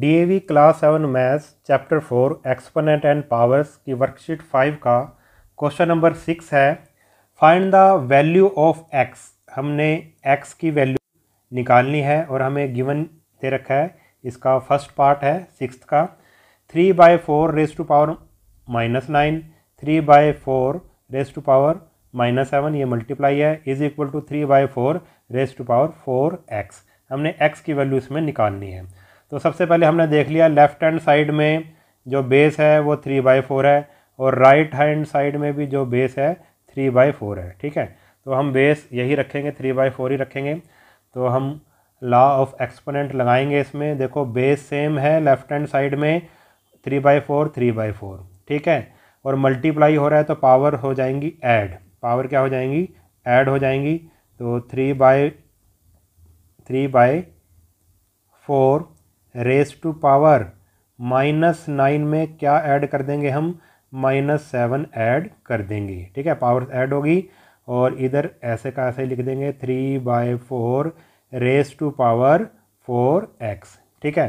DAV class seven maths chapter four exponent and powers की worksheet five का question number six है find the value of x हमने x की value निकालनी है और हमें गिवन दे रखा है इसका फर्स्ट पार्ट है सिक्स का three by four raise to power minus nine three by four raise to power minus seven ये मल्टीप्लाई है is equal to three by four raise to power four x हमने x की value इसमें निकालनी है तो सबसे पहले हमने देख लिया लेफ़्ट हैंड साइड में जो बेस है वो थ्री बाई फोर है और राइट हैंड साइड में भी जो बेस है थ्री बाई फोर है ठीक है तो हम बेस यही रखेंगे थ्री बाई फोर ही रखेंगे तो हम लॉ ऑफ एक्सपोनेंट लगाएंगे इसमें देखो बेस सेम है लेफ़्ट हैंड साइड में three by four three by four ठीक है और मल्टीप्लाई हो रहा है तो पावर हो जाएंगी एड पावर क्या हो जाएंगी एड हो जाएंगी तो three by three by four raise to power minus nine में क्या ऐड कर देंगे हम माइनस सेवन ऐड कर देंगे ठीक है पावर ऐड होगी और इधर ऐसे का ऐसे लिख देंगे three by four raise to power four x ठीक है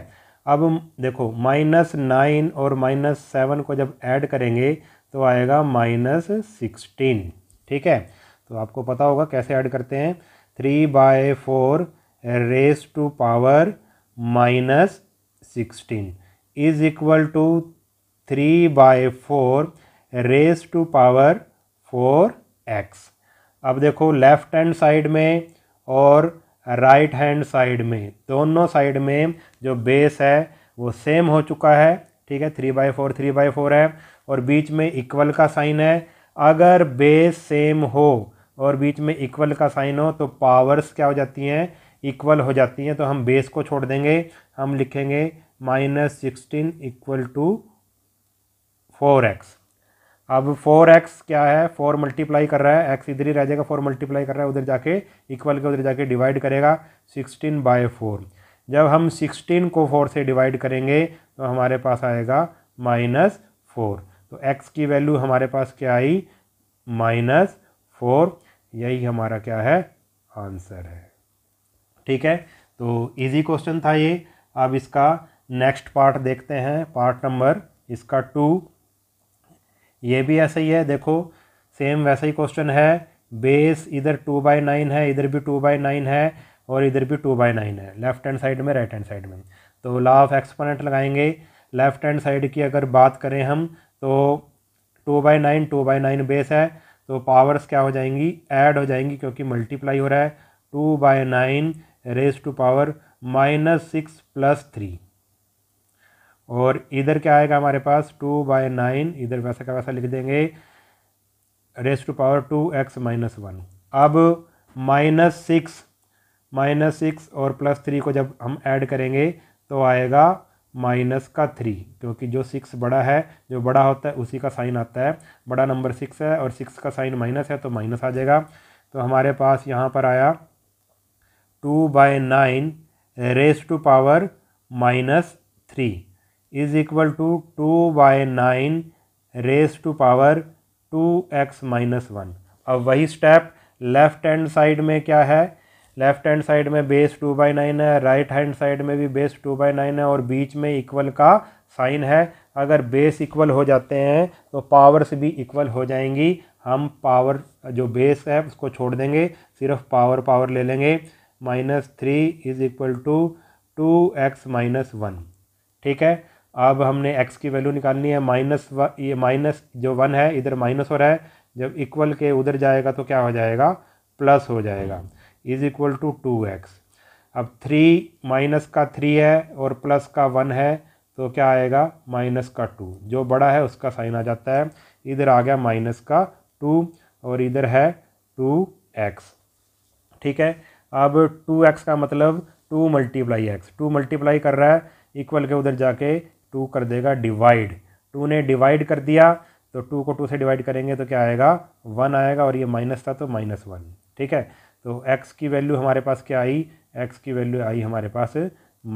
अब देखो माइनस नाइन और माइनस सेवन को जब ऐड करेंगे तो आएगा माइनस सिक्सटीन ठीक है तो आपको पता होगा कैसे ऐड करते हैं three by four raise to power minus sixteen is equal to three by four raise to power four x अब देखो लेफ्ट हैंड साइड में और राइट हैंड साइड में दोनों साइड में जो बेस है वो सेम हो चुका है ठीक है three by four three by four है और बीच में इक्वल का साइन है अगर बेस सेम हो और बीच में इक्वल का साइन हो तो पावर्स क्या हो जाती हैं इक्वल हो जाती हैं तो हम बेस को छोड़ देंगे हम लिखेंगे minus sixteen equal to four x अब फोर एक्स क्या है फोर मल्टीप्लाई कर रहा है एक्स इधर ही रह जाएगा फोर मल्टीप्लाई कर रहा है उधर जाके इक्वल के उधर जाके डिवाइड करेगा सिक्सटीन बाय फोर जब हम सिक्सटीन को फोर से डिवाइड करेंगे तो हमारे पास आएगा माइनस फोर तो एक्स की वैल्यू हमारे पास क्या आई माइनस फोर यही हमारा क्या है आंसर है ठीक है तो इजी क्वेश्चन था ये अब इसका नेक्स्ट पार्ट देखते हैं पार्ट नंबर इसका टू ये भी ऐसा ही है देखो सेम वैसा ही क्वेश्चन है बेस इधर टू बाई नाइन है इधर भी टू बाई नाइन है और इधर भी टू बाई नाइन है लेफ्ट हैंड साइड में राइट हैंड साइड में तो ला ऑफ एक्सपोनेंट लगाएंगे लेफ्ट हैंड साइड की अगर बात करें हम तो two by nine two by nine base है तो पावर्स क्या हो जाएंगी ऐड हो जाएंगी क्योंकि मल्टीप्लाई हो रहा है two by nine raise to power minus six plus three और इधर क्या आएगा हमारे पास टू बाय नाइन इधर वैसा का वैसा लिख देंगे raise to power two x minus one अब माइनस सिक्स माइनस सिक्स और प्लस थ्री को जब हम ऐड करेंगे तो आएगा माइनस का थ्री क्योंकि जो सिक्स बड़ा है जो बड़ा होता है उसी का साइन आता है बड़ा नंबर सिक्स है और सिक्स का साइन माइनस है तो माइनस आ जाएगा तो हमारे पास यहाँ पर आया two by nine raise to power minus three is equal to two by nine raise to power two x minus one अब वही स्टेप लेफ्ट हैंड साइड में क्या है लेफ्ट हैंड साइड में बेस टू बाई नाइन है right hand side में भी base two by nine है और बीच में इक्वल का साइन है अगर बेस इक्वल हो जाते हैं तो पावर्स भी इक्वल हो जाएंगी हम पावर जो बेस है उसको छोड़ देंगे सिर्फ पावर पावर ले लेंगे minus three is equal to two x minus one ठीक है अब हमने x की वैल्यू निकालनी है माइनस ये माइनस जो वन है इधर माइनस हो रहा है जब इक्वल के उधर जाएगा तो क्या हो जाएगा प्लस हो जाएगा is equal to two x अब थ्री माइनस का थ्री है और प्लस का वन है तो क्या आएगा माइनस का टू जो बड़ा है उसका साइन आ जाता है इधर आ गया माइनस का टू और इधर है टू एक्स ठीक है अब टू एक्स का मतलब two multiply x two multiply कर रहा है इक्वल के उधर जाके टू कर देगा डिवाइड टू ने डिवाइड कर दिया तो टू को टू से डिवाइड करेंगे तो क्या आएगा वन आएगा और ये माइनस था तो माइनस वन ठीक है तो एक्स की वैल्यू हमारे पास क्या आई एक्स की वैल्यू आई हमारे पास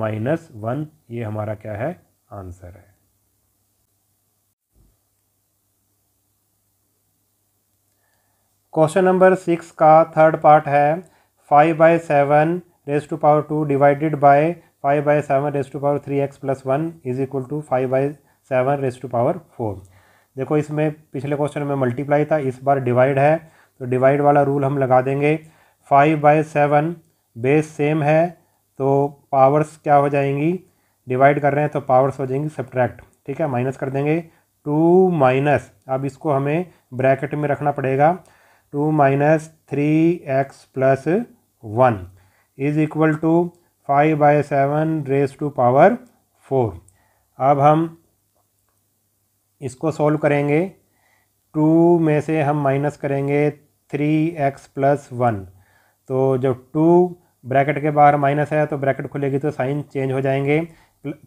माइनस वन ये हमारा क्या है आंसर है क्वेश्चन नंबर सिक्स का थर्ड पार्ट है five by seven raise to power two divided by five by seven raise to power three x plus one is equal to five by seven raise to power four देखो इसमें पिछले question में multiply था इस बार divide है तो divide वाला rule हम लगा देंगे five by seven base same है तो पावर्स क्या हो जाएंगी डिवाइड कर रहे हैं तो पावर्स हो जाएंगी सब्ट्रैक्ट ठीक है माइनस कर देंगे टू माइनस अब इसको हमें ब्रैकेट में रखना पड़ेगा two minus three x plus one is equal to five by seven raise to power four अब हम इसको सॉल्व करेंगे टू में से हम माइनस करेंगे थ्री एक्स प्लस वन तो जब टू ब्रैकेट के बाहर माइनस है तो ब्रैकेट खुलेगी तो साइन चेंज हो जाएंगे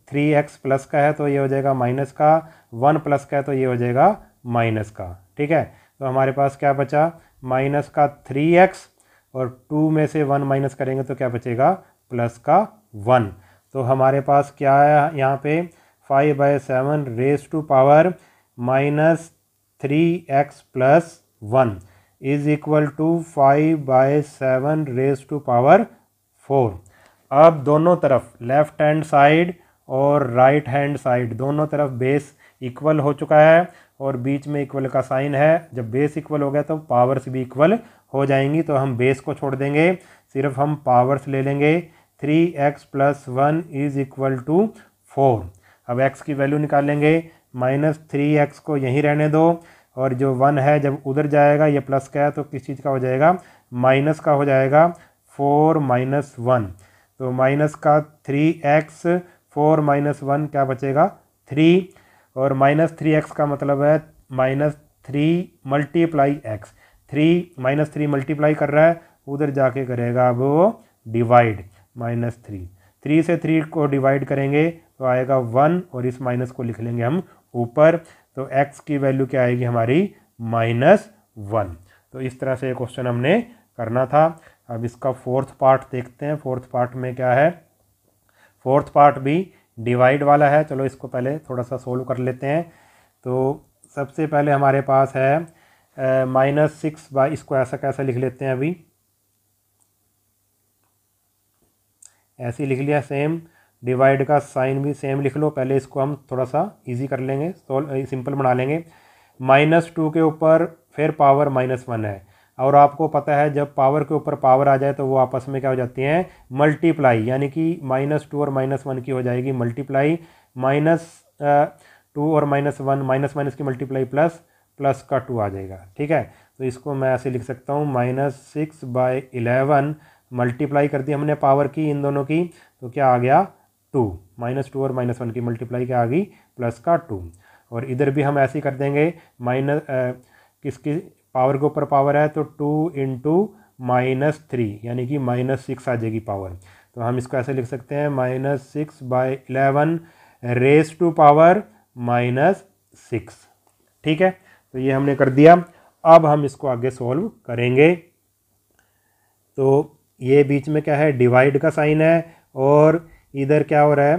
थ्री एक्स प्लस का है तो ये हो जाएगा माइनस का वन प्लस का है तो ये हो जाएगा माइनस का ठीक है तो हमारे पास क्या बचा माइनस का थ्री एक्स और टू में से वन माइनस करेंगे तो क्या बचेगा प्लस का वन तो हमारे पास क्या है यहाँ पे five by seven raise to power minus three x plus one is equal to five by seven raise to power four अब दोनों तरफ लेफ्ट हैंड साइड और राइट हैंड साइड दोनों तरफ बेस इक्वल हो चुका है और बीच में इक्वल का साइन है जब बेस इक्वल हो गया तो पावर्स भी इक्वल हो जाएंगी तो हम बेस को छोड़ देंगे सिर्फ हम पावर्स ले लेंगे three x plus one is equal to four अब एक्स की वैल्यू निकालेंगे माइनस थ्री एक्स को यहीं रहने दो और जो वन है जब उधर जाएगा ये प्लस का है तो किस चीज़ का हो जाएगा माइनस का हो जाएगा फोर माइनस वन तो माइनस का three x four minus one क्या बचेगा थ्री और माइनस थ्री एक्स का मतलब है minus three multiply x three minus three multiply कर रहा है उधर जाके करेगा अब वो डिवाइड माइनस थ्री थ्री से थ्री को डिवाइड करेंगे तो आएगा वन और इस माइनस को लिख लेंगे हम ऊपर तो एक्स की वैल्यू क्या आएगी हमारी माइनस वन तो इस तरह से क्वेश्चन हमने करना था अब इसका फोर्थ पार्ट देखते हैं फोर्थ पार्ट में क्या है फोर्थ पार्ट भी डिवाइड वाला है चलो इसको पहले थोड़ा सा सोल्व कर लेते हैं तो सबसे पहले हमारे पास है माइनस सिक्स बाई इसको ऐसा कैसा लिख लेते हैं अभी ऐसे लिख लिया सेम डिवाइड का साइन भी सेम लिख लो पहले इसको हम थोड़ा सा इजी कर लेंगे सोल सिंपल बना लेंगे माइनस टू के ऊपर फिर पावर माइनस वन है और आपको पता है जब पावर के ऊपर पावर आ जाए तो वो आपस में क्या हो जाती हैं मल्टीप्लाई यानी कि माइनस टू और माइनस वन की हो जाएगी मल्टीप्लाई माइनस टू और माइनस वन माइनस माइनस की मल्टीप्लाई प्लस प्लस का टू आ जाएगा ठीक है तो इसको मैं ऐसे लिख सकता हूँ minus six by eleven multiply कर दी हमने पावर की इन दोनों की तो क्या आ गया टू माइनस टू और माइनस वन की मल्टीप्लाई क्या आ गई प्लस का टू और इधर भी हम ऐसे ही कर देंगे माइनस किसकी पावर के ऊपर पावर है तो टू इंटू माइनस थ्री यानी कि माइनस सिक्स आ जाएगी पावर तो हम इसको ऐसे लिख सकते हैं minus six by eleven raise to power minus six ठीक है तो ये हमने कर दिया अब हम इसको आगे सॉल्व करेंगे तो ये बीच में क्या है डिवाइड का साइन है और इधर क्या हो रहा है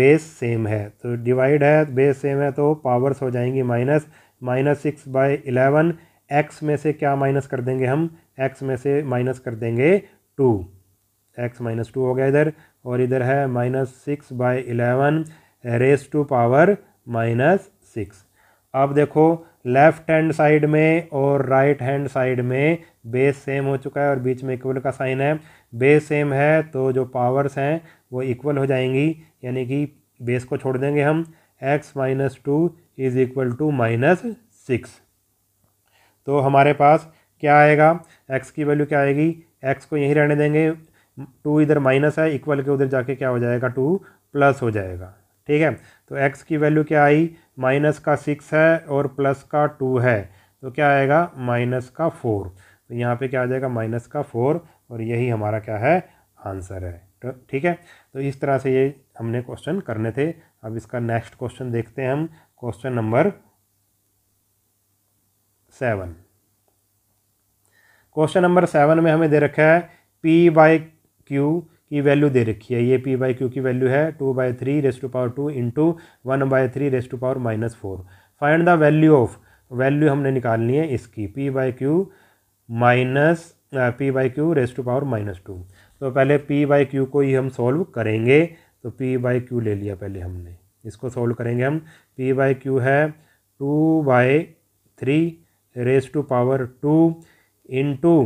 बेस सेम है तो डिवाइड है बेस सेम है तो पावर्स हो जाएंगी minus minus six by eleven x में से क्या माइनस कर देंगे हम एक्स में से माइनस कर देंगे टू एक्स माइनस टू हो गया इधर और इधर है minus six by eleven raise to power minus six अब देखो लेफ़्ट हैंड साइड में और राइट हैंड साइड में बेस सेम हो चुका है और बीच में इक्वल का साइन है बेस सेम है तो जो पावर्स हैं वो इक्वल हो जाएंगी यानी कि बेस को छोड़ देंगे हम x minus two is equal to minus six तो हमारे पास क्या आएगा एक्स की वैल्यू क्या आएगी एक्स को यहीं रहने देंगे टू इधर माइनस है इक्वल के उधर जाके क्या हो जाएगा टू प्लस हो जाएगा ठीक है तो एक्स की वैल्यू क्या आई माइनस का सिक्स है और प्लस का टू है तो क्या आएगा माइनस का फोर तो यहाँ पे क्या आ जाएगा माइनस का फोर और यही हमारा क्या है आंसर है तो ठीक है तो इस तरह से ये हमने क्वेश्चन करने थे अब इसका नेक्स्ट क्वेश्चन देखते हैं हम question number seven question number seven में हमें दे रखा है पी बाई क्यू की वैल्यू दे रखी है ये पी बाई क्यू की वैल्यू है two by three raise to power two into one by three raise to power minus four find the value of value हमने निकालनी है इसकी p by q minus p by q raise to power minus two तो पहले P by Q को ही हम solve करेंगे तो पी बाई क्यू ले लिया पहले हमने इसको सॉल्व करेंगे हम पी बाई क्यू है two by three raise to power two into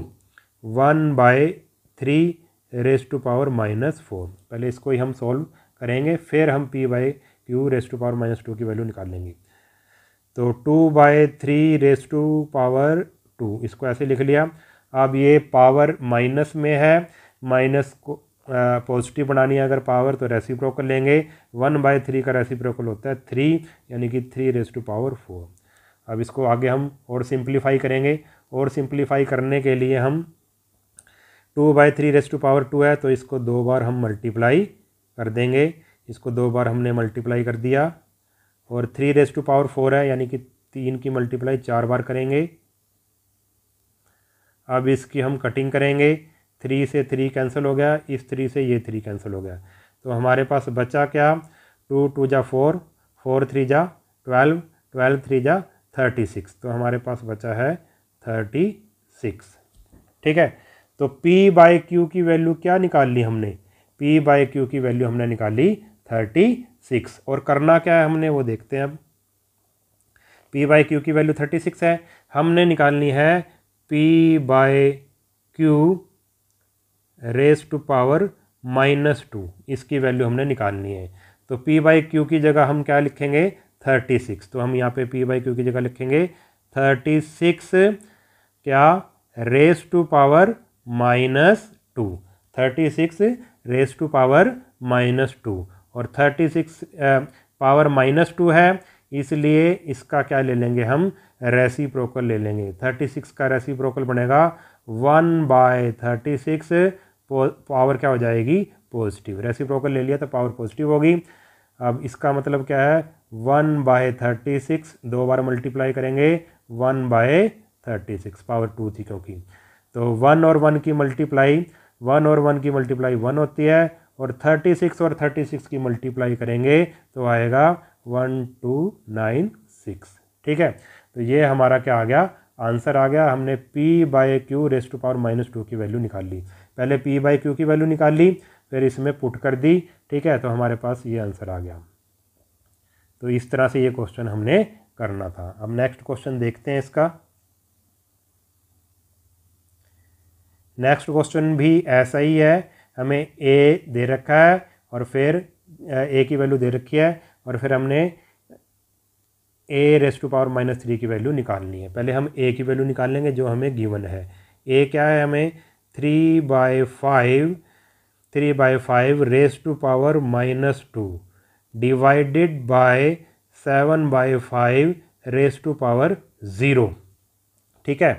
one by three raise to power minus four पहले इसको ही हम सॉल्व करेंगे फिर हम p by q raise to power minus two की वैल्यू निकाल लेंगे तो two by three raise to power two इसको ऐसे लिख लिया अब ये पावर माइनस में है माइनस को पॉजिटिव बनानी है अगर पावर तो प्रोकल लेंगे वन बाय थ्री का रेसिप्रोकल होता है थ्री यानी कि three raise to power four अब इसको आगे हम और सिंप्लीफाई करेंगे और सिंप्लीफाई करने के लिए हम two by three raise to power two है तो इसको दो बार हम मल्टीप्लाई कर देंगे इसको दो बार हमने मल्टीप्लाई कर दिया और three raise to power four है यानी कि तीन की मल्टीप्लाई चार बार करेंगे अब इसकी हम कटिंग करेंगे थ्री से थ्री कैंसिल हो गया इस थ्री से ये थ्री कैंसिल हो गया तो हमारे पास बचा क्या टू टू जा फोर फोर थ्री जा ट्वेल्व ट्वेल्व थ्री जा थर्टी सिक्स तो हमारे पास बचा है थर्टी सिक्स ठीक है तो P बाय क्यू की वैल्यू क्या निकाल ली हमने P बाय क्यू की वैल्यू हमने निकाली थर्टी सिक्स और करना क्या है हमने वो देखते हैं अब P बाय क्यू की वैल्यू थर्टी सिक्स है हमने निकालनी है P by Q raise to power minus two इसकी वैल्यू हमने निकालनी है तो P बाय क्यू की जगह हम क्या लिखेंगे थर्टी सिक्स तो हम यहाँ पे P बाय क्यू की जगह लिखेंगे थर्टी सिक्स क्या raise to power minus two thirty six raise to power minus two और thirty six power minus two है इसलिए इसका क्या ले लेंगे हम रेसिप्रोकल ले लेंगे थर्टी सिक्स का रेसिप्रोकल बनेगा one by thirty six power क्या हो जाएगी पॉजिटिव रेसिप्रोकल ले लिया तो पावर पॉजिटिव होगी अब इसका मतलब क्या है वन बाय थर्टी सिक्स दो बार मल्टीप्लाई करेंगे one by thirty six power two थी क्योंकि तो वन और वन की मल्टीप्लाई वन और वन की मल्टीप्लाई वन होती है और थर्टी सिक्स और थर्टी सिक्स की मल्टीप्लाई करेंगे तो आएगा वन टू नाइन सिक्स ठीक है तो ये हमारा क्या आ गया आंसर आ गया हमने p by Q raise to power minus two की वैल्यू निकाल ली पहले p बाय क्यू की वैल्यू निकाल ली फिर इसमें पुट कर दी ठीक है तो हमारे पास ये आंसर आ गया तो इस तरह से ये क्वेश्चन हमने करना था अब नेक्स्ट क्वेश्चन देखते हैं इसका नेक्स्ट क्वेश्चन भी ऐसा ही है हमें ए दे रखा है और फिर ए की वैल्यू दे रखी है और फिर हमने A raise to power minus three की वैल्यू निकालनी है पहले हम ए की वैल्यू निकाल लेंगे जो हमें गिवन है ए क्या है हमें three by five three by five raise to power minus two divided by seven by five raise to power zero ठीक है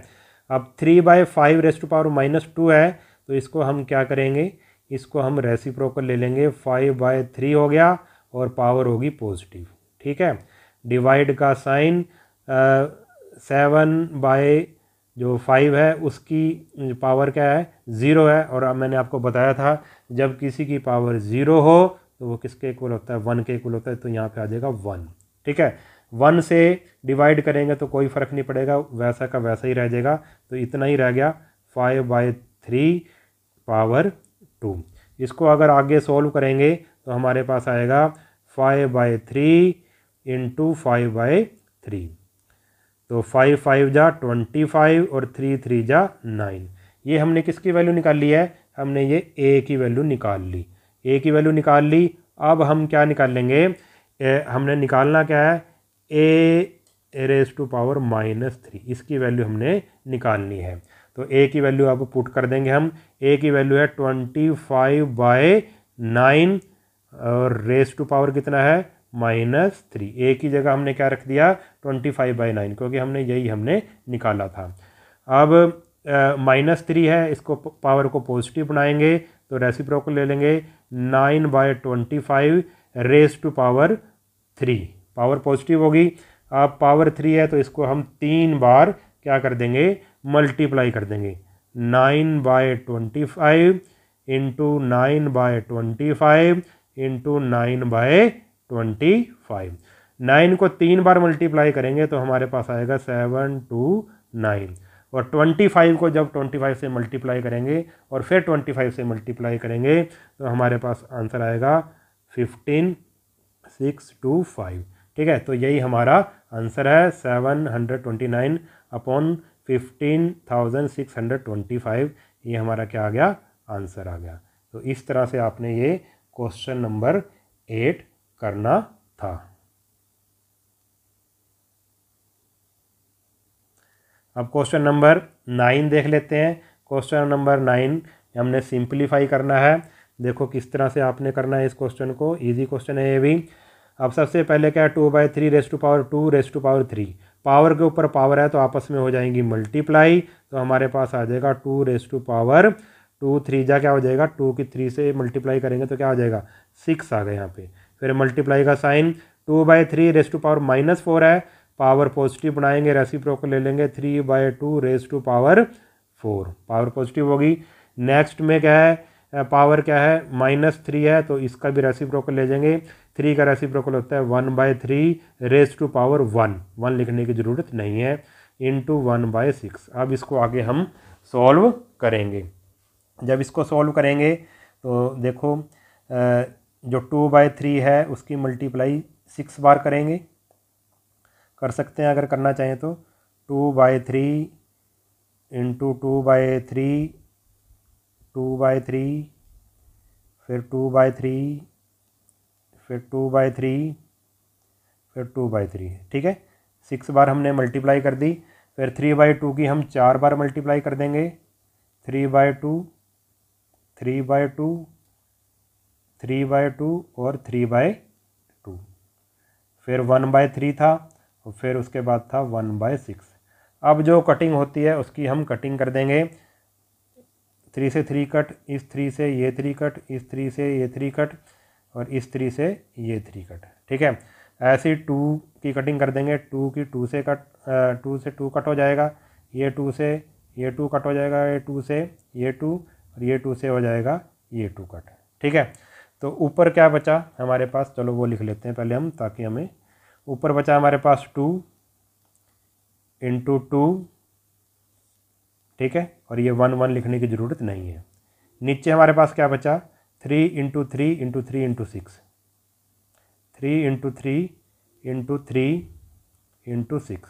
अब three by five raised to power minus two है तो इसको हम क्या करेंगे इसको हम रेसिप्रोकल ले लेंगे फाइव बाय थ्री हो गया और पावर होगी पॉजिटिव ठीक है डिवाइड का साइन सेवन बाय जो फाइव है उसकी पावर क्या है ज़ीरो है और अब मैंने आपको बताया था जब किसी की पावर ज़ीरो हो तो वो किसके इक्वल होता है वन के इक्वल होता है तो यहाँ पे आ जाएगा वन ठीक है वन से डिवाइड करेंगे तो कोई फ़र्क नहीं पड़ेगा वैसा का वैसा ही रह जाएगा तो इतना ही रह गया five by three power two इसको अगर आगे सॉल्व करेंगे तो हमारे पास आएगा five by three into five by three तो फाइव फाइव जा ट्वेंटी फाइव और थ्री थ्री जा नाइन ये हमने किसकी वैल्यू निकाल ली है हमने ये ए की वैल्यू निकाल ली ए की वैल्यू निकाल ली अब हम क्या निकाल लेंगे ए, हमने निकालना क्या है A raise to power minus three इसकी वैल्यू हमने निकालनी है तो ए की वैल्यू अब पुट कर देंगे हम ए की वैल्यू है ट्वेंटी फाइव बाय नाइन और रेस टू पावर कितना है माइनस थ्री ए की जगह हमने क्या रख दिया ट्वेंटी फाइव बाई नाइन क्योंकि हमने यही हमने निकाला था अब माइनस थ्री है इसको पावर को पॉजिटिव बनाएंगे तो रेसिप्रोकल ले लेंगे nine by twenty five raise to power three power positive होगी अब पावर थ्री है तो इसको हम तीन बार क्या कर देंगे मल्टीप्लाई कर देंगे nine by twenty five into nine by twenty five into nine by twenty five nine को तीन बार मल्टीप्लाई करेंगे तो हमारे पास आएगा सेवन टू नाइन और ट्वेंटी फाइव को जब ट्वेंटी फाइव से मल्टीप्लाई करेंगे और फिर ट्वेंटी फाइव से मल्टीप्लाई करेंगे तो हमारे पास आंसर आएगा फिफ्टीन सिक्स टू फाइव ठीक है तो यही हमारा आंसर है seven hundred twenty nine upon fifteen thousand six hundred twenty five ये हमारा क्या आ गया आंसर आ गया तो इस तरह से आपने ये क्वेश्चन नंबर एट करना था अब क्वेश्चन नंबर नाइन देख लेते हैं क्वेश्चन नंबर नाइन हमने सिंपलीफाई करना है देखो किस तरह से आपने करना है इस क्वेश्चन को इजी क्वेश्चन है ये भी अब सबसे पहले क्या है two by three raise to power two raise to power three power के ऊपर पावर है तो आपस में हो जाएंगी मल्टीप्लाई तो हमारे पास आ जाएगा two raise to power two three जा क्या हो जाएगा टू की थ्री से मल्टीप्लाई करेंगे तो क्या हो जाएगा सिक्स आ गए यहाँ पे फिर मल्टीप्लाई का sign two by three raise to power minus four है पावर पॉजिटिव बनाएंगे रेसी को ले लेंगे three by two raise to power four power positive होगी नेक्स्ट में क्या है पावर क्या है माइनस थ्री है तो इसका भी रेसी को ले जाएंगे थ्री का रेसिप्रोकल होता है one by three raise to power one one लिखने की ज़रूरत नहीं है into one by six अब इसको आगे हम सॉल्व करेंगे जब इसको सॉल्व करेंगे तो देखो जो टू बाय थ्री है उसकी मल्टीप्लाई सिक्स बार करेंगे कर सकते हैं अगर करना चाहें तो two by three into two by three two by three फिर टू बाय थ्री फिर टू बाई थ्री फिर टू बाई थ्री ठीक है सिक्स बार हमने मल्टीप्लाई कर दी फिर थ्री बाई टू की हम चार बार मल्टीप्लाई कर देंगे three by two three by two three by two और थ्री बाय टू फिर वन बाय थ्री था और फिर उसके बाद था वन बाय सिक्स अब जो कटिंग होती है उसकी हम कटिंग कर देंगे थ्री से थ्री कट इस थ्री से ये थ्री कट इस थ्री से ये थ्री कट और इस थ्री से ये थ्री कट ठीक है ऐसी टू की कटिंग कर देंगे टू की टू से कट टू से टू कट हो जाएगा ये टू से ये टू कट हो जाएगा ये टू से ये टू और ये टू से हो जाएगा ये टू कट ठीक है तो ऊपर क्या बचा हमारे पास चलो वो लिख लेते हैं पहले हम ताकि हमें ऊपर बचा हमारे पास टू इंटू टू ठीक है और ये वन वन लिखने की ज़रूरत नहीं है नीचे हमारे पास क्या बचा three into three into three into six three into three into three into six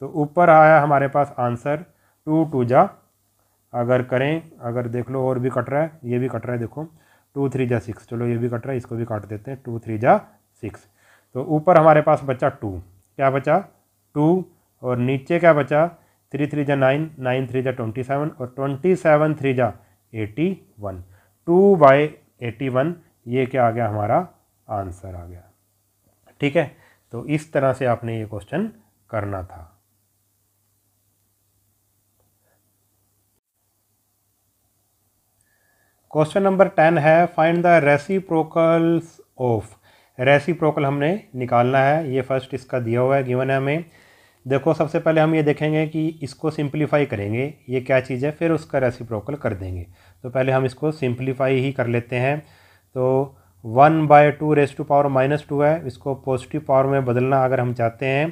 तो ऊपर आया हमारे पास आंसर टू टू जा अगर करें अगर देख लो और भी कट रहा है ये भी कट रहा है देखो टू थ्री जा सिक्स चलो ये भी कट रहा है इसको भी काट देते हैं टू थ्री जा सिक्स तो ऊपर हमारे पास बचा टू क्या बचा टू और नीचे क्या बचा थ्री थ्री जा नाइन नाइन थ्री जा ट्वेंटी सेवन और ट्वेंटी सेवन थ्री जा eighty one two by eighty one ये क्या आ गया हमारा आंसर आ गया ठीक है तो इस तरह से आपने ये क्वेश्चन करना था क्वेश्चन नंबर टेन है find the reciprocals of reciprocal हमने निकालना है ये फर्स्ट इसका दिया हुआ है गिवन है हमें देखो सबसे पहले हम ये देखेंगे कि इसको सिंप्लीफाई करेंगे ये क्या चीज़ है फिर उसका रेसिप्रोकल कर देंगे तो पहले हम इसको सिंप्लीफाई ही कर लेते हैं तो one by two raise to power minus two है इसको पॉजिटिव पावर में बदलना अगर हम चाहते हैं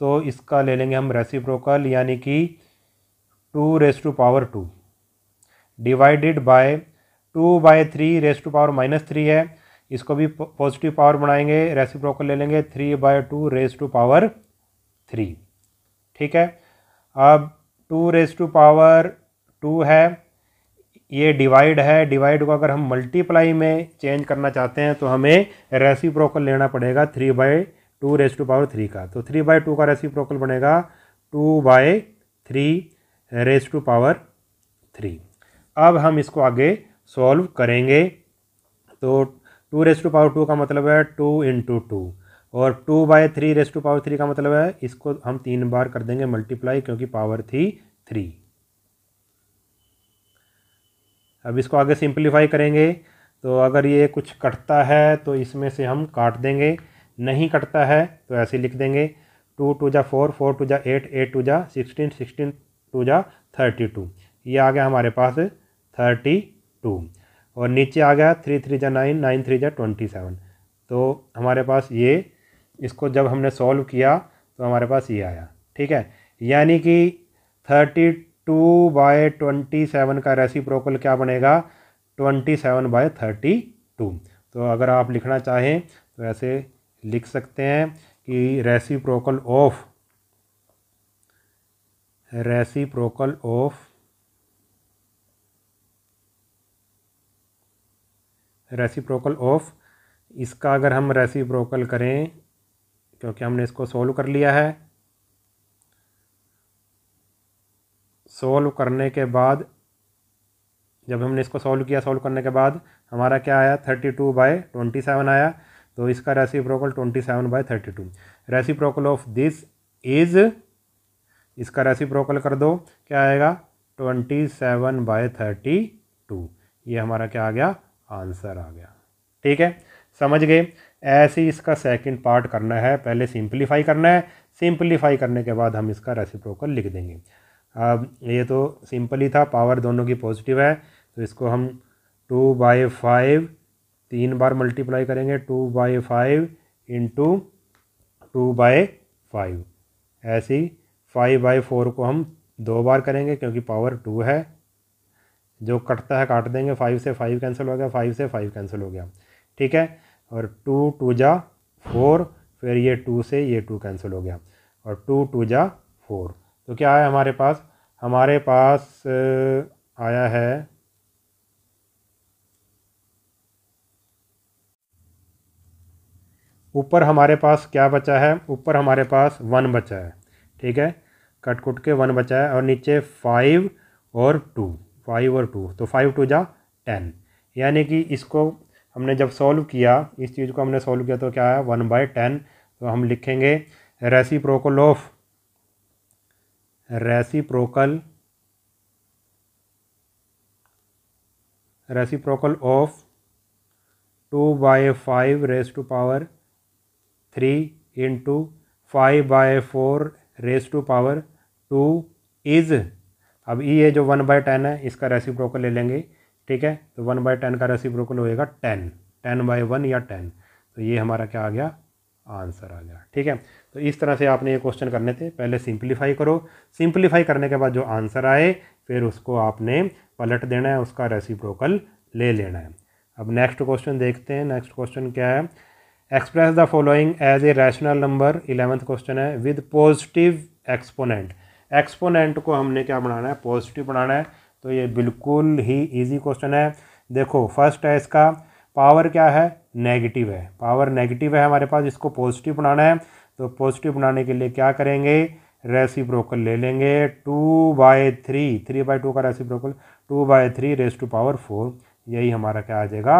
तो इसका ले लेंगे हम रेसिप्रोकल यानी कि two raise to power two divided by two by three raise to power minus three है इसको भी पॉजिटिव पावर बनाएंगे रेसिप्रोकल ले लेंगे three by two raise to power three ठीक है अब two raise to power two है ये डिवाइड है डिवाइड को अगर हम मल्टीप्लाई में चेंज करना चाहते हैं तो हमें रेसी लेना पड़ेगा three by two raise to power three का तो थ्री बाई टू का रेसी बनेगा two by three raise to power three अब हम इसको आगे सॉल्व करेंगे तो two raise to power two का मतलब है टू इंटू टू और two by three raise to power three का मतलब है इसको हम तीन बार कर देंगे मल्टीप्लाई क्योंकि पावर थी थ्री अब इसको आगे सिंप्लीफाई करेंगे तो अगर ये कुछ कटता है तो इसमें से हम काट देंगे नहीं कटता है तो ऐसे लिख देंगे टू टू जा फोर फोर टू जा एट एट टू जा सिक्सटीन सिक्सटीन टू जा थर्टी टू ये आ गया हमारे पास थर्टी टू और नीचे आ गया थ्री थ्री जा नाइन नाइन थ्री जा ट्वेंटी सेवन तो हमारे पास ये इसको जब हमने सॉल्व किया तो हमारे पास ये आया ठीक है यानी कि thirty two by twenty seven का रेसिप्रोकल क्या बनेगा twenty seven by thirty two तो अगर आप लिखना चाहें तो ऐसे लिख सकते हैं कि reciprocal of reciprocal of reciprocal of इसका अगर हम रेसिप्रोकल करें क्योंकि हमने इसको सोल्व कर लिया है सोल्व करने के बाद जब हमने इसको सोल्व किया सोल्व करने के बाद हमारा क्या आया thirty two by twenty seven आया तो इसका प्रोकल twenty seven by thirty two reciprocal of this is इसका रेसिप्रोकल कर दो क्या आएगा twenty seven by thirty two ये हमारा क्या आ गया आंसर आ गया ठीक है समझ गए ऐसे ही इसका सेकंड पार्ट करना है पहले सिंपलीफ़ाई करना है सिंप्लीफाई करने के बाद हम इसका रेसिप्रोकल लिख देंगे अब ये तो सिंपल ही था पावर दोनों की पॉजिटिव है तो इसको हम टू बाई फाइव तीन बार मल्टीप्लाई करेंगे two by five into two by five ऐसे ही फाइव बाई फोर को हम दो बार करेंगे क्योंकि पावर टू है जो कटता है काट देंगे फाइव से फाइव कैंसिल हो गया फाइव से फाइव कैंसिल हो गया ठीक है और टू टू जा फोर फिर ये टू से ये टू कैंसिल हो गया और टू टू जा फोर तो क्या है हमारे पास हमारे पास आया है ऊपर हमारे पास क्या बचा है ऊपर हमारे पास वन बचा है ठीक है कट कुट के वन बचा है और नीचे फाइव और टू फाइव और टू तो फाइव टू जा टेन यानी कि इसको हमने जब सॉल्व किया इस चीज़ को हमने सॉल्व किया तो क्या है वन बाई टेन तो हम लिखेंगे रेसी प्रोकल ऑफ रेसी रेसी reciprocal of two by five raise to power three into five by four raise to power two is अब ई ये जो वन बाय टेन है इसका रेसी प्रोकल ले लेंगे ठीक है तो वन बाई टेन का रेसी ब्रोकल होएगा टेन टेन बाई वन या टेन तो ये हमारा क्या आ गया आंसर आ गया ठीक है तो इस तरह से आपने ये क्वेश्चन करने थे पहले सिंप्लीफाई करो सिंप्लीफाई करने के बाद जो आंसर आए फिर उसको आपने पलट देना है उसका रेसी ले लेना है अब नेक्स्ट क्वेश्चन देखते हैं नेक्स्ट क्वेश्चन क्या है express the following as a rational number eleventh question है विद पॉजिटिव एक्सपोनेंट एक्सपोनेंट को हमने क्या बनाना है पॉजिटिव बनाना है तो ये बिल्कुल ही इजी क्वेश्चन है देखो फर्स्ट है इसका पावर क्या है नेगेटिव है पावर नेगेटिव है हमारे पास इसको पॉजिटिव बनाना है तो पॉजिटिव बनाने के लिए क्या करेंगे रेसी ले लेंगे two by three three by two का reciprocal two by three raise to power four यही हमारा क्या आ जाएगा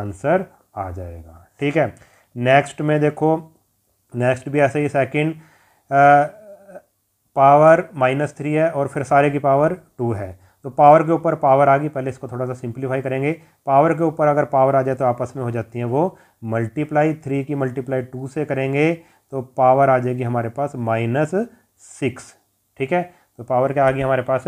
आंसर आ जाएगा ठीक है नेक्स्ट में देखो नेक्स्ट भी ऐसे ही सेकेंड पावर माइनस थ्री है और फिर सारे की पावर टू है तो पावर के ऊपर पावर आ गई पहले इसको थोड़ा सा सिंप्लीफाई करेंगे पावर के ऊपर अगर पावर आ जाए तो आपस में हो जाती हैं वो मल्टीप्लाई थ्री की मल्टीप्लाई टू से करेंगे तो पावर आ जाएगी हमारे पास माइनस सिक्स ठीक है तो पावर क्या आ गई हमारे पास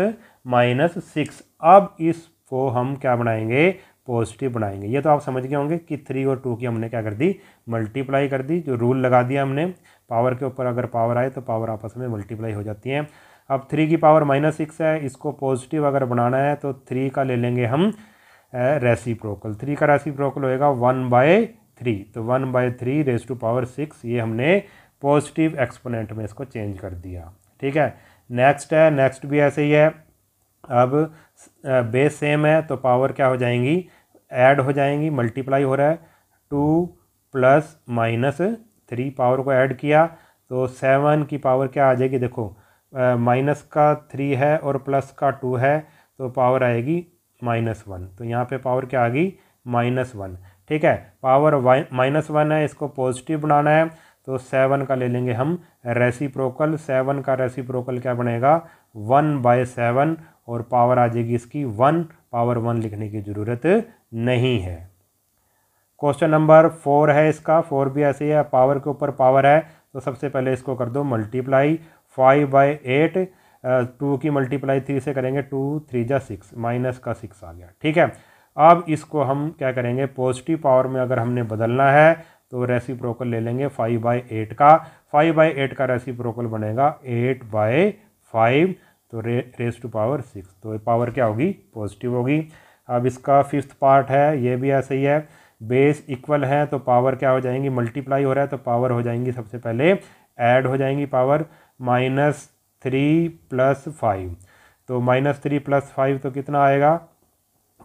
माइनस सिक्स अब इसको हम क्या बनाएंगे पॉजिटिव बनाएंगे ये तो आप समझ गए होंगे कि थ्री और टू की हमने क्या कर दी मल्टीप्लाई कर दी जो रूल लगा दिया हमने पावर के ऊपर अगर पावर आए तो पावर आपस में मल्टीप्लाई हो जाती हैं अब थ्री की पावर माइनस सिक्स है इसको पॉजिटिव अगर बनाना है तो थ्री का ले लेंगे हम रेसी प्रोकल थ्री का रेसी प्रोकल होएगा वन बाय थ्री तो one by three raise to power six ये हमने पॉजिटिव एक्सपोनेंट में इसको चेंज कर दिया ठीक है नेक्स्ट है नेक्स्ट भी ऐसे ही है अब बेस सेम है तो पावर क्या हो जाएंगी ऐड हो जाएंगी मल्टीप्लाई हो रहा है two plus minus three power को ऐड किया तो सेवन की पावर क्या आ जाएगी देखो माइनस का थ्री है और प्लस का टू है तो पावर आएगी माइनस वन तो यहाँ पे पावर क्या आ गई माइनस वन ठीक है पावर वाई माइनस वन है इसको पॉजिटिव बनाना है तो सेवन का ले लेंगे हम रेसिप्रोकल सेवन का रेसिप्रोकल क्या बनेगा वन बाय सेवन और पावर आ जाएगी इसकी वन पावर वन लिखने की ज़रूरत नहीं है क्वेश्चन नंबर फोर है इसका फोर भी ऐसे ही है पावर के ऊपर पावर है तो सबसे पहले इसको कर दो multiply five by eight two की मल्टीप्लाई थ्री से करेंगे टू थ्री जा सिक्स माइनस का सिक्स आ गया ठीक है अब इसको हम क्या करेंगे पॉजिटिव पावर में अगर हमने बदलना है तो प्रोकल ले लेंगे फाइव बाई एट का फाइव बाई एट का प्रोकल बनेगा एट बाई फाइव तो रे रेस टू पावर सिक्स तो पावर क्या होगी पॉजिटिव होगी अब इसका फिफ्थ पार्ट है ये भी ऐसे ही है बेस इक्वल है तो पावर क्या हो जाएंगी मल्टीप्लाई हो रहा है तो पावर हो जाएंगी सबसे पहले ऐड हो जाएंगी power minus three plus five तो माइनस थ्री प्लस फाइव तो कितना आएगा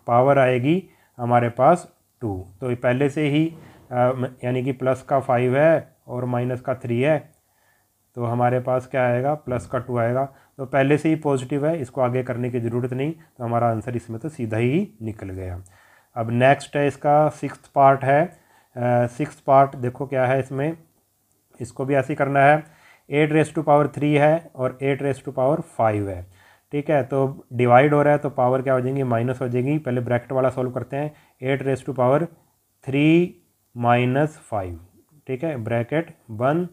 पावर आएगी हमारे पास टू तो पहले से ही यानी कि प्लस का फाइव है और माइनस का थ्री है तो हमारे पास क्या आएगा प्लस का टू आएगा तो पहले से ही पॉजिटिव है इसको आगे करने की ज़रूरत नहीं तो हमारा आंसर इसमें तो सीधा ही निकल गया अब नेक्स्ट है इसका सिक्स पार्ट है सिक्स पार्ट देखो क्या है इसमें इसको भी ऐसे करना है eight raise to power three है और eight raise to power five है ठीक है तो डिवाइड हो रहा है तो पावर क्या हो जाएगी माइनस हो जाएगी पहले ब्रैकेट वाला सॉल्व करते हैं eight raise to power three minus five ठीक है bracket one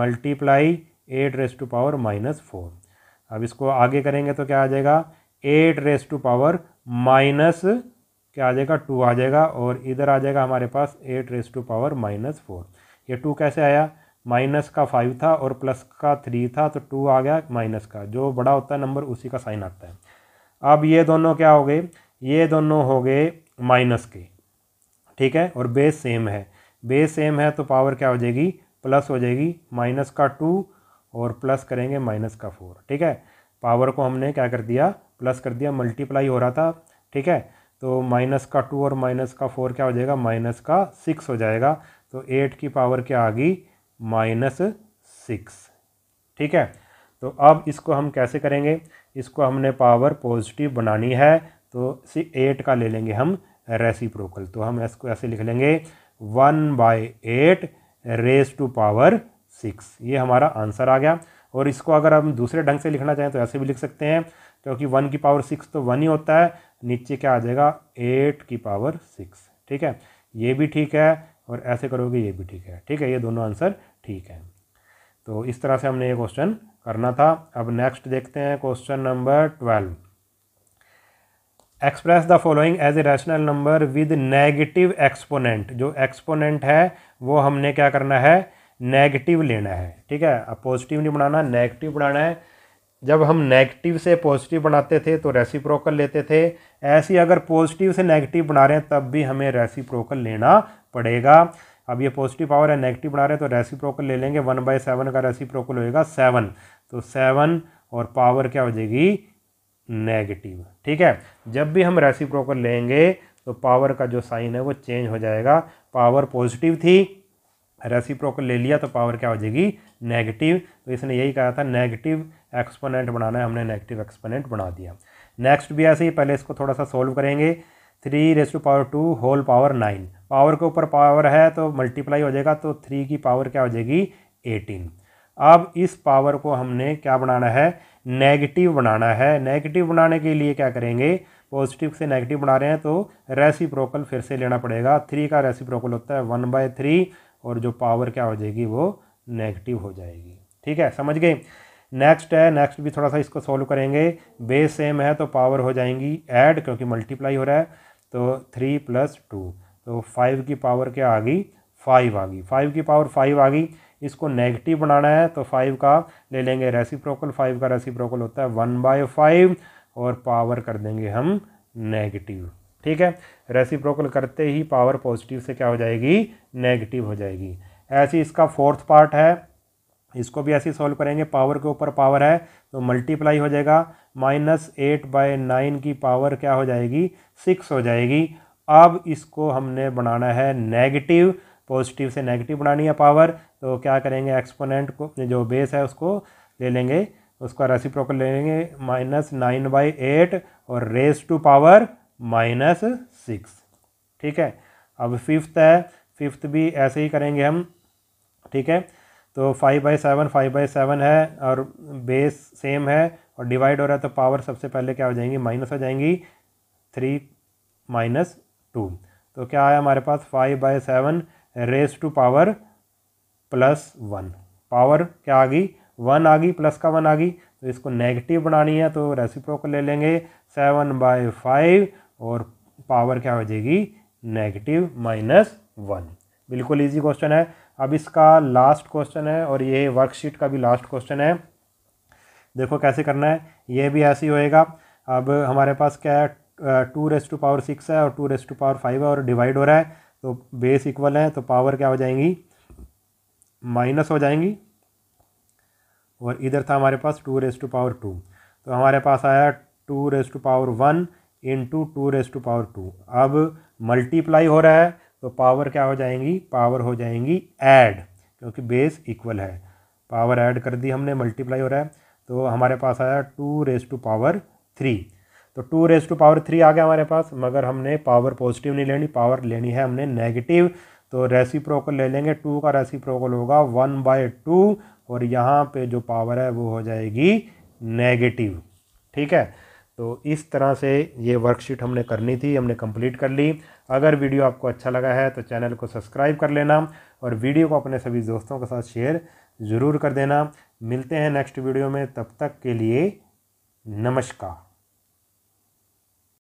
multiply eight raise to power minus four अब इसको आगे करेंगे तो क्या आ जाएगा eight raise to power minus क्या आ जाएगा टू आ जाएगा और इधर आ जाएगा हमारे पास eight raise to power minus four ये टू कैसे आया माइनस का फाइव था और प्लस का थ्री था तो टू आ गया माइनस का जो बड़ा होता है नंबर उसी का साइन आता है अब ये दोनों क्या हो गए ये दोनों हो गए माइनस के ठीक है और बेस सेम है बेस सेम है तो पावर क्या हो जाएगी प्लस हो जाएगी माइनस का टू और प्लस करेंगे माइनस का फोर ठीक है पावर को हमने क्या कर दिया प्लस कर दिया मल्टीप्लाई हो रहा था ठीक है तो माइनस का टू और माइनस का फोर क्या हो जाएगा माइनस का सिक्स हो जाएगा तो एट की पावर क्या आ गई माइनस सिक्स ठीक है तो अब इसको हम कैसे करेंगे इसको हमने पावर पॉजिटिव बनानी है तो सी एट का ले लेंगे हम रेसिप्रोकल तो हम इसको ऐसे लिख लेंगे one by eight raise to power six ये हमारा आंसर आ गया और इसको अगर हम दूसरे ढंग से लिखना चाहें तो ऐसे भी लिख सकते हैं क्योंकि वन की पावर सिक्स तो वन ही होता है नीचे क्या आ जाएगा एट की पावर सिक्स ठीक है ये भी ठीक है और ऐसे करोगे ये भी ठीक है ठीक है ये दोनों आंसर ठीक है तो इस तरह से हमने ये क्वेश्चन करना था अब नेक्स्ट देखते हैं question number twelve express the following as a rational number with negative exponent जो एक्सपोनेंट है वो हमने क्या करना है नेगेटिव लेना है ठीक है अब पॉजिटिव नहीं बनाना नेगेटिव बनाना है जब हम नेगेटिव से पॉजिटिव बनाते थे तो रेसिप्रोकल लेते थे ऐसी अगर पॉजिटिव से नेगेटिव बना रहे हैं तब भी हमें रेसिप्रोकल लेना पड़ेगा अब ये पॉजिटिव पावर है नेगेटिव बना रहे हैं तो रेसिप्रोकल ले लेंगे वन बाई सेवन का रेसिप्रोकल होएगा सेवन तो सेवन और पावर क्या हो जाएगी नेगेटिव ठीक है जब भी हम रेसिप्रोकल लेंगे तो पावर का जो साइन है वो चेंज हो जाएगा पावर पॉजिटिव थी रेसिप्रोकल ले लिया तो पावर क्या हो जाएगी नेगेटिव तो इसने यही कहा था नेगेटिव एक्सपोनेंट बनाना है हमने नेगेटिव एक्सपोनेंट बना दिया नेक्स्ट भी ऐसे ही पहले इसको थोड़ा सा सोल्व करेंगे three raise to power two whole power nine power के ऊपर पावर है तो मल्टीप्लाई हो जाएगा तो थ्री की पावर क्या हो जाएगी एटीन अब इस पावर को हमने क्या बनाना है नेगेटिव बनाना है नेगेटिव बनाने के लिए क्या करेंगे पॉजिटिव से नेगेटिव बना रहे हैं तो रेसिप्रोकल फिर से लेना पड़ेगा थ्री का रेसिप्रोकल होता है वन बाय थ्री और जो पावर क्या हो जाएगी वो नेगेटिव हो जाएगी ठीक है समझ गए नेक्स्ट है नेक्स्ट भी थोड़ा सा इसको सॉल्व करेंगे बेस सेम है तो पावर हो जाएंगी ऐड क्योंकि मल्टीप्लाई हो रहा है तो थ्री प्लस टू तो फाइव की पावर क्या आ गई फाइव आ गई फाइव की पावर फाइव आ गई इसको नेगेटिव बनाना है तो फाइव का ले लेंगे रेसिप्रोकल फाइव का रेसिप्रोकल होता है वन बाय फाइव और पावर कर देंगे हम नेगेटिव ठीक है रेसिप्रोकल करते ही पावर पॉजिटिव से क्या हो जाएगी नेगेटिव हो जाएगी ऐसे इसका फोर्थ पार्ट है इसको भी ऐसे ही सॉल्व करेंगे पावर के ऊपर पावर है तो मल्टीप्लाई हो जाएगा माइनस एट बाय नाइन की पावर क्या हो जाएगी सिक्स हो जाएगी अब इसको हमने बनाना है नेगेटिव पॉजिटिव से नेगेटिव बनानी है पावर तो क्या करेंगे एक्सपोनेंट को जो बेस है उसको ले लेंगे उसका रेसिप्रोकल ले लेंगे माइनस नाइन बाई एट और raise to power minus six ठीक है अब फिफ्थ है फिफ्थ भी ऐसे ही करेंगे हम ठीक है तो five by seven five by seven है और बेस सेम है और डिवाइड हो रहा है तो पावर सबसे पहले क्या हो जाएंगी माइनस हो जाएंगी थ्री माइनस टू तो क्या आया हमारे पास five by seven raise to power plus one power क्या आ गई वन आ गई प्लस का वन आ गई तो इसको नेगेटिव बनानी है तो रेसिप्रोकल ले लेंगे सेवन बाय फाइव और पावर क्या हो जाएगी नेगेटिव माइनस वन बिल्कुल इजी क्वेश्चन है अब इसका लास्ट क्वेश्चन है और ये वर्कशीट का भी लास्ट क्वेश्चन है देखो कैसे करना है ये भी ऐसे ही होएगा अब हमारे पास क्या है two raise to power six है और two raise to power five है और डिवाइड हो रहा है तो बेस इक्वल है तो पावर क्या हो जाएंगी माइनस हो जाएंगी और इधर था हमारे पास two raise to power two तो हमारे पास आया two raise to power one into two raise to power two अब मल्टीप्लाई हो रहा है तो पावर क्या हो जाएंगी पावर हो जाएंगी ऐड क्योंकि बेस इक्वल है पावर ऐड कर दी हमने मल्टीप्लाई हो रहा है तो हमारे पास आया two raise to power three तो two raise to power three आ गया हमारे पास मगर हमने पावर पॉजिटिव नहीं लेनी पावर लेनी है हमने नेगेटिव तो रेसी प्रोकल ले लेंगे टू का रेसी प्रोकल होगा वन बाय टू और यहाँ पे जो पावर है वो हो जाएगी नेगेटिव ठीक है तो इस तरह से ये वर्कशीट हमने करनी थी हमने कंप्लीट कर ली अगर वीडियो आपको अच्छा लगा है तो चैनल को सब्सक्राइब कर लेना और वीडियो को अपने सभी दोस्तों के साथ शेयर ज़रूर कर देना मिलते हैं नेक्स्ट वीडियो में तब तक के लिए नमस्कार